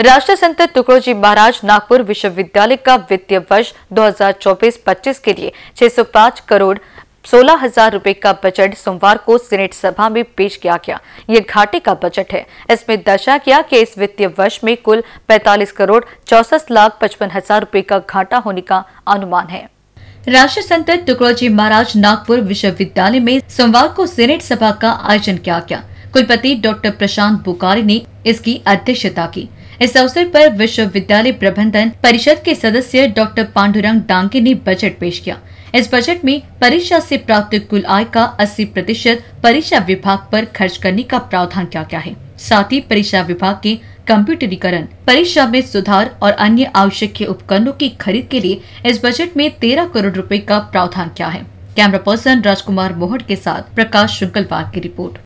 राष्ट्रीय संत टुकड़ोजी महाराज नागपुर विश्वविद्यालय का वित्तीय वर्ष 2024-25 के लिए 605 करोड़ सोलह हजार रूपए का बजट सोमवार को सीनेट सभा में पेश किया गया ये घाटे का बजट है इसमें दर्शा किया कि इस वित्तीय वर्ष में कुल 45 करोड़ चौसठ लाख पचपन हजार रूपए का घाटा होने का अनुमान है राष्ट्रीय संत टुकड़ोजी महाराज नागपुर विश्वविद्यालय में सोमवार को सीनेट सभा का आयोजन किया गया कुलपति डॉक्टर प्रशांत बुकारी ने इसकी अध्यक्षता की इस अवसर पर विश्वविद्यालय प्रबंधन परिषद के सदस्य डॉक्टर पांडुरंग डांगे ने बजट पेश किया इस बजट में परीक्षा से प्राप्त कुल आय का 80 प्रतिशत परीक्षा विभाग पर खर्च करने का प्रावधान किया गया है साथ ही परीक्षा विभाग के कंप्यूटरीकरण परीक्षा में सुधार और अन्य आवश्यक उपकरणों की खरीद के लिए इस बजट में तेरह करोड़ रूपए का प्रावधान किया है कैमरा पर्सन राजकुमार मोहट के साथ प्रकाश शुंकलवार की रिपोर्ट